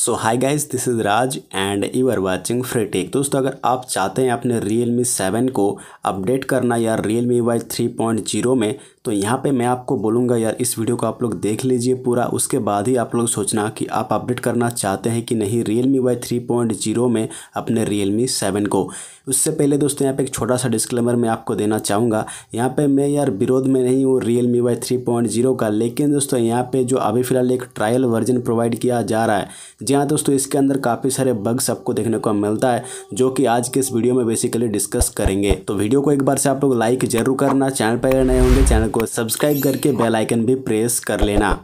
so hi guys this is Raj and you are watching free tech दोस्तों अगर आप चाहते हैं अपने रियल मी सेवन को अपडेट करना या Realme Y three point zero में तो यहाँ पे मैं आपको बोलूँगा यार इस वीडियो को आप लोग देख लीजिए पूरा उसके बाद ही आप लोग सोचना कि आप अपडेट करना चाहते हैं कि नहीं Realme Y three point zero में अपने रियल मी सेवन को उससे पहले दोस्तों यहाँ पे एक छोटा सा डिस्क्लेमर मैं आपको देना चाहूँगा यहाँ पे मैं यार विरोध में नहीं हूँ Realme Y three point zero का लेकिन दोस्तों यहाँ पर जो अभी फिलहाल एक ट्रायल वर्जन प्रोवाइड किया जा रहा है जी हाँ दोस्तों इसके अंदर काफ़ी सारे बग्स आपको देखने को मिलता है जो कि आज के इस वीडियो में बेसिकली डिस्कस करेंगे तो वीडियो को एक बार से आप लोग लाइक जरूर करना चैनल पर नए होंगे चैनल को सब्सक्राइब करके बेल आइकन भी प्रेस कर लेना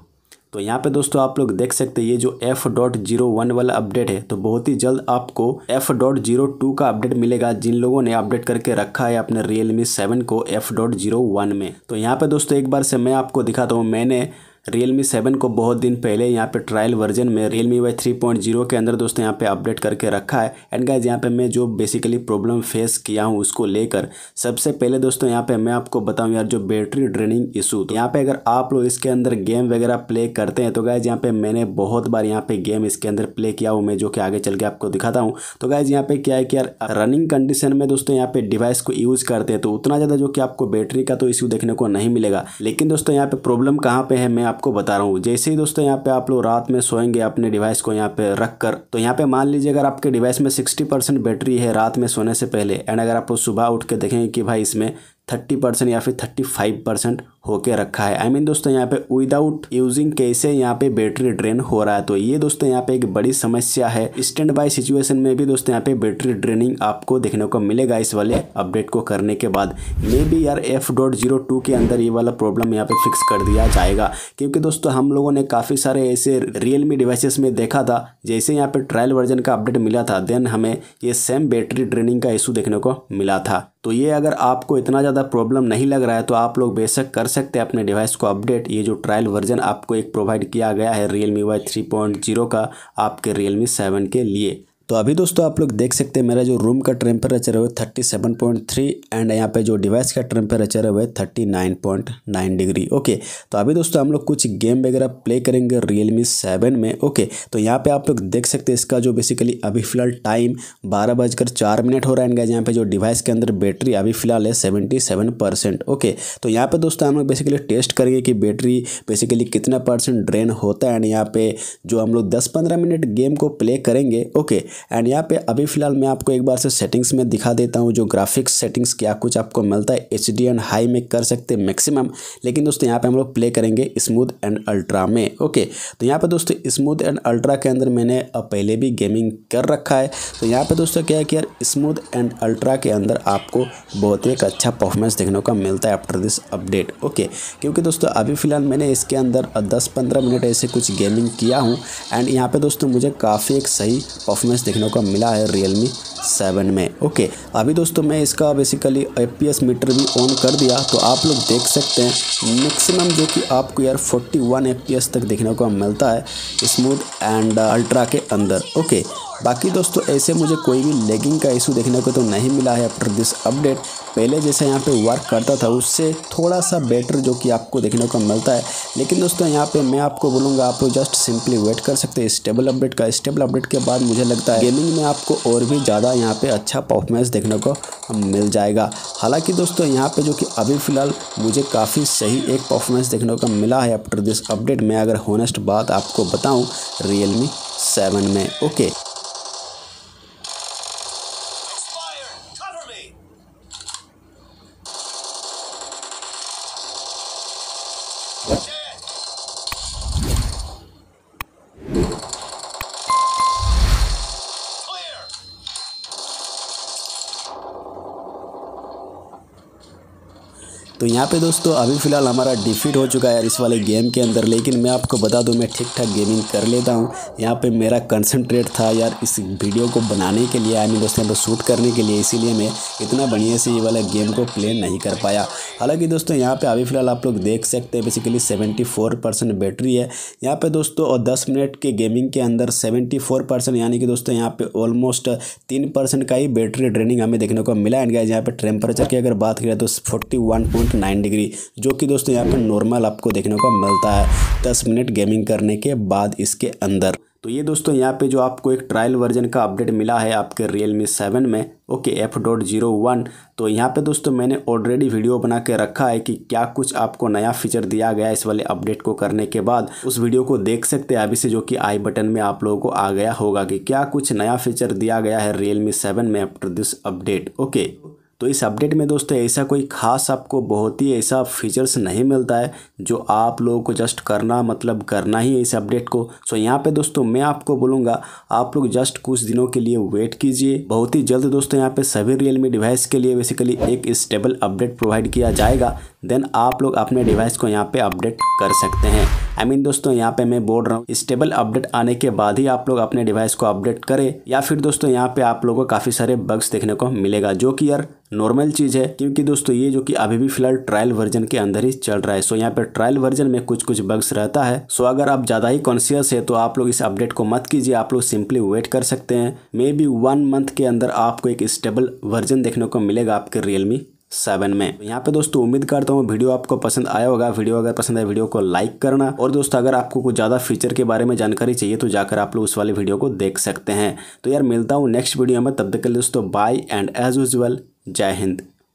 तो यहाँ पे दोस्तों आप लोग देख सकते हैं ये जो एफ डॉट जीरो वन वाला अपडेट है तो बहुत ही जल्द आपको एफ डॉट जीरो टू का अपडेट मिलेगा जिन लोगों ने अपडेट करके रखा है अपने रियल मी सेवन को एफ डॉट जीरो वन में तो यहाँ पे दोस्तों एक बार से मैं आपको दिखाता हूँ मैंने रियल मी सेवन को बहुत दिन पहले यहाँ पे ट्रायल वर्जन में Realme Y three point zero के अंदर दोस्तों यहाँ पे अपडेट करके रखा है एंड गाइज यहाँ पे मैं जो बेसिकली प्रॉब्लम फेस किया हूँ उसको लेकर सबसे पहले दोस्तों यहाँ पे मैं आपको बताऊँ यार जो बैटरी ड्रेनिंग इशू तो यहाँ पे अगर आप लोग इसके अंदर गेम वगैरह प्ले करते हैं तो गाइज यहाँ पे मैंने बहुत बार यहाँ पे गेम इसके अंदर प्ले किया हूँ मैं जो कि आगे चल के आपको दिखाता हूँ तो गाइज यहाँ पे क्या है कि यार रनिंग कंडीशन में दोस्तों यहाँ पे डिवाइस को यूज़ करते हैं तो उतना ज़्यादा जो कि आपको बैटरी का तो इश्यू देखने को नहीं मिलेगा लेकिन दोस्तों यहाँ पे प्रॉब्लम कहाँ पे है मैं आपको बता रहा हूँ जैसे ही दोस्तों यहाँ पे आप लोग रात में सोएंगे अपने डिवाइस को यहाँ पे रख कर तो यहाँ पे मान लीजिए अगर आपके डिवाइस में सिक्सटी परसेंट बैटरी है रात में सोने से पहले एंड अगर आप लोग सुबह उठ के देखेंगे कि भाई इसमें थर्टी परसेंट या फिर थर्टी फाइव परसेंट होके रखा है आई I मीन mean दोस्तों यहाँ पे विदाउट यूजिंग कैसे यहाँ पे बैटरी ड्रेन हो रहा है तो ये दोस्तों यहाँ पे एक बड़ी समस्या है स्टैंड बाय सिचुएशन में भी दोस्तों यहाँ पे बैटरी ड्रेनिंग आपको देखने को मिलेगा इस वाले अपडेट को करने के बाद मे बी यार एफ डॉट जीरो टू के अंदर ये वाला प्रॉब्लम यहाँ पे फिक्स कर दिया जाएगा क्योंकि दोस्तों हम लोगों ने काफ़ी सारे ऐसे रियलमी डिवाइसेस में देखा था जैसे यहाँ पे ट्रायल वर्जन का अपडेट मिला था देन हमें ये सेम बैटरी ड्रेनिंग का इशू देखने को मिला था तो ये अगर आपको इतना ज़्यादा प्रॉब्लम नहीं लग रहा है तो आप लोग बेशक कर सकते हैं अपने डिवाइस को अपडेट ये जो ट्रायल वर्जन आपको एक प्रोवाइड किया गया है Realme Y three point zero का आपके रियल मी सेवन के लिए तो अभी दोस्तों आप लोग देख सकते हैं मेरा जो रूम का टेम्परेचर है वो thirty seven point three and यहाँ पे जो डिवाइस का टेम्परेचर है वो thirty nine point nine degree okay तो अभी दोस्तों हम लोग कुछ गेम वगैरह प्ले करेंगे रियल मी सेवन में ओके तो यहाँ पे आप लोग देख सकते हैं इसका जो बेसिकली अभी फिलहाल टाइम बारह बजकर चार मिनट हो रहा है यहाँ पर जो डिवाइस के अंदर बैटरी अभी फिलहाल है सेवेंटी सेवन परसेंट ओके तो यहाँ पर दोस्तों हम लोग बेसिकली टेस्ट करेंगे कि बैटरी बेसिकली कितना परसेंट ड्रेन होता है एंड यहाँ पर जो हम लोग दस पंद्रह मिनट गेम को प्ले करेंगे ओके एंड यहाँ पे अभी फिलहाल मैं आपको एक बार से सेटिंग्स में दिखा देता हूँ जो ग्राफिक्स सेटिंग्स क्या कुछ आपको मिलता है एच डी एंड हाई में कर सकते हैं मैक्सिमम लेकिन दोस्तों यहाँ पे हम लोग प्ले करेंगे स्मूथ एंड अल्ट्रा में ओके तो यहाँ पे दोस्तों स्मूथ एंड अल्ट्रा के अंदर मैंने पहले भी गेमिंग कर रखा है तो यहाँ पर दोस्तों क्या है कि यार स्मूथ एंड अल्ट्रा के अंदर आपको बहुत ही एक अच्छा परफॉर्मेंस देखने को मिलता है आफ्टर दिस अपडेट ओके क्योंकि दोस्तों अभी फिलहाल मैंने इसके अंदर दस पंद्रह मिनट ऐसे कुछ गेमिंग किया हूँ एंड यहाँ पर दोस्तों मुझे काफ़ी एक सही परफॉर्मेंस देखने को मिला है रियल मी सेवन में ओके अभी दोस्तों मैं इसका बेसिकली एस मीटर भी ऑन कर दिया तो आप लोग देख सकते हैं मैक्सिमम जो कि आपको यार 41 वन तक देखने को मिलता है स्मूथ एंड अल्ट्रा के अंदर ओके बाकी दोस्तों ऐसे मुझे कोई भी लेगिंग का इशू देखने को तो नहीं मिला है आफ्टर दिस अपडेट पहले जैसे यहाँ पे वर्क करता था उससे थोड़ा सा बेटर जो कि आपको देखने को मिलता है लेकिन दोस्तों यहाँ पे मैं आपको बोलूँगा आप जस्ट सिंपली वेट कर सकते हैं स्टेबल अपडेट का स्टेबल अपडेट के बाद मुझे लगता है गेमिंग में आपको और भी ज़्यादा यहाँ पर अच्छा परफॉर्मेंस देखने को मिल जाएगा हालाँकि दोस्तों यहाँ पर जो कि अभी फ़िलहाल मुझे काफ़ी सही एक परफॉर्मेंस देखने को मिला है आफ्टर दिस अपडेट में अगर होनेस्ट बात आपको बताऊँ रियल सेवन में ओके तो यहाँ पे दोस्तों अभी फ़िलहाल हमारा डिफीट हो चुका है इस वाले गेम के अंदर लेकिन मैं आपको बता दूँ मैं ठीक ठाक गेमिंग कर लेता हूँ यहाँ पे मेरा कंसंट्रेट था यार इस वीडियो को बनाने के लिए आई मीन दोस्तों यहाँ पर शूट करने के लिए इसीलिए मैं इतना बढ़िया से ये वाला गेम को प्ले नहीं कर पाया हालांकि दोस्तों यहाँ पे अभी फिलहाल आप लोग देख सकते हैं बेसिकली 74 परसेंट बैटरी है यहाँ पे दोस्तों और 10 मिनट के गेमिंग के अंदर 74 परसेंट यानी कि दोस्तों यहाँ पे ऑलमोस्ट तीन परसेंट का ही बैटरी ड्रेनिंग हमें देखने को मिला एंड गाइज यहाँ पे टेम्परेचर की अगर बात करें तो फोर्टी डिग्री जो कि दोस्तों यहाँ पर नॉर्मल आपको देखने को मिलता है दस मिनट गेमिंग करने के बाद इसके अंदर तो ये दोस्तों यहाँ पे जो आपको एक ट्रायल वर्जन का अपडेट मिला है आपके रियल मी सेवन में okay F dot zero one तो यहाँ पे दोस्तों मैंने ऑलरेडी वीडियो बना के रखा है कि क्या कुछ आपको नया फीचर दिया गया है इस वाले अपडेट को करने के बाद उस वीडियो को देख सकते हैं अभी से जो कि आई बटन में आप लोगों को आ गया होगा कि क्या कुछ नया फीचर दिया गया है रियल मी सेवन में आफ्टर दिस अपडेट ओके तो इस अपडेट में दोस्तों ऐसा कोई खास आपको बहुत ही ऐसा फीचर्स नहीं मिलता है जो आप लोगों को जस्ट करना मतलब करना ही है इस अपडेट को सो यहाँ पे दोस्तों मैं आपको बोलूँगा आप लोग जस्ट कुछ दिनों के लिए वेट कीजिए बहुत ही जल्द दोस्तों यहाँ पे सभी रियलमी डिवाइस के लिए बेसिकली एक स्टेबल अपडेट प्रोवाइड किया जाएगा देन आप लोग अपने डिवाइस को यहाँ पर अपडेट कर सकते हैं आई मीन दोस्तों यहाँ पे मैं बोल रहा हूँ स्टेबल अपडेट आने के बाद ही आप लोग अपने डिवाइस को अपडेट करें या फिर दोस्तों यहाँ पे आप लोगों को काफ़ी सारे बग्स देखने को मिलेगा जो कि यार नॉर्मल चीज़ है क्योंकि दोस्तों ये जो कि अभी भी फिलहाल ट्रायल वर्जन के अंदर ही चल रहा है सो यहाँ पे ट्रायल वर्जन में कुछ कुछ बग्स रहता है सो अगर आप ज़्यादा ही कॉन्शियस है तो आप लोग इस अपडेट को मत कीजिए आप लोग सिंपली वेट कर सकते हैं मे बी वन मंथ के अंदर आपको एक स्टेबल वर्जन देखने को मिलेगा आपके रियलमी सेवन में यहाँ पे दोस्तों उम्मीद करता हूँ वीडियो आपको पसंद आया होगा वीडियो अगर पसंद आए वीडियो को लाइक करना और दोस्तों अगर आपको कुछ ज़्यादा फीचर के बारे में जानकारी चाहिए तो जाकर आप लोग उस वाले वीडियो को देख सकते हैं तो यार मिलता हूँ नेक्स्ट वीडियो में तब तक के लिए दोस्तों बाय एंड एज यूजल जय हिंद